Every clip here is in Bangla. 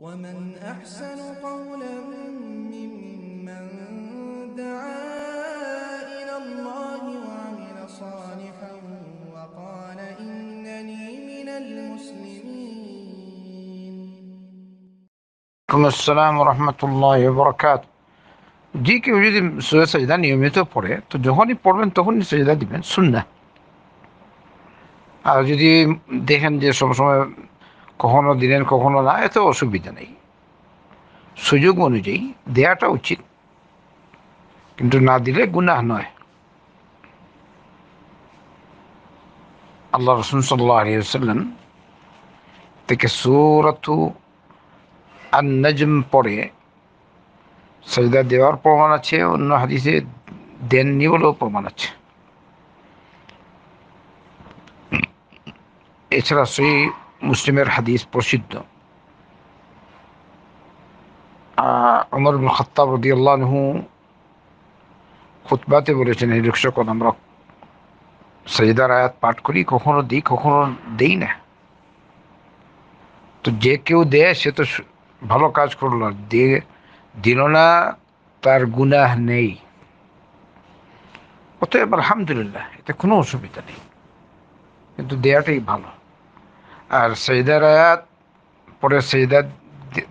ومن أحسن قولا ممن دعا إلى الله وعمل صالحا وقال إنني من المسلمين عليكم السلام ورحمة الله وبركاته জি কেউ যদি সেজদা নিয়মিত পড়ে তো যখনই পড়বেন তখনই সেজদা দিবেন শুন না আর যদি দেখেন যে সবসময় কখনো দিলেন কখনো না এত অসুবিধা নেই সুযোগ অনুযায়ী দেয়াটা উচিত কিন্তু না দিলে গুনাহ নয় আল্লাহ রসুন সাল্লাহ আলী সাল্লাম থেকে সুরাতু আর নজম পরে সজদা দেওয়ার প্রমাণ আছে অন্য হাদিসে দেননি বলেও প্রমাণ আছে এছাড়া সেই মুসলিমের হাদিস প্রসিদ্ধ অমর খত্তাব রদিয়াল্লাহু খুতবাতে বলেছেন এই রিক্সক আমরা সজিদার আয়াত পাঠ করি কখনো দিই কখনো দেই না তো যে কেউ দেয় সে তো ভালো কাজ করল দিল না তার গুনাহ নেই অতএব আলহামদুলিল্লাহ এতে কোনো অসুবিধা নেই কিন্তু দেয়াটাই ভালো আর সেইদার আয়াত পরে সেইদার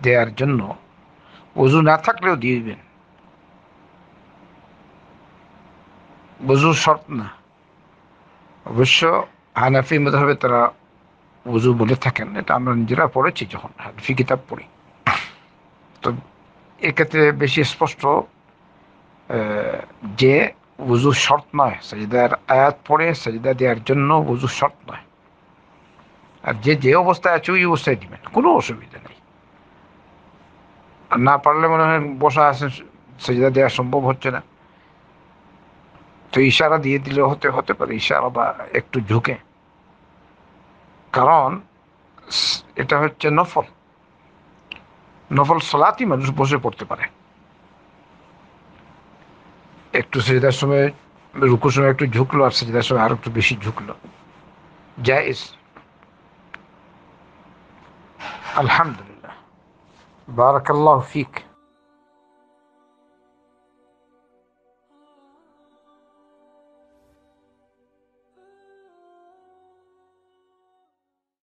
দেওয়ার জন্য উজু না থাকলেও দিবেন উজু শর্ত না অবশ্য হানাফি মধ্যে তারা উজু বলে থাকেন এটা আমরা নিজেরা পড়েছি যখন হানফি কিতাব পড়ি তো এক্ষেত্রে বেশি স্পষ্ট যে উজু শর্ত নয় সাজিদার আয়াত পড়ে সাজিদা দেওয়ার জন্য উজু শর্ত নয় আর যে যে অবস্থায় আছে ওই অবস্থায় দিবেন কোনো অসুবিধা নেই আর না পারলে মনে হয় বসা আছেন সেজা দেওয়া সম্ভব হচ্ছে না তো ইশারা দিয়ে দিলে হতে হতে পারে ইশারা বা একটু ঝুঁকে কারণ এটা হচ্ছে নফল নফল সলাতি মানুষ বসে পড়তে পারে একটু সেজদার সময় রুকুর সময় একটু ঝুঁকলো আর সেজদার সময় আর একটু বেশি ঝুঁকলো যাই الحمد لله بارك الله فيك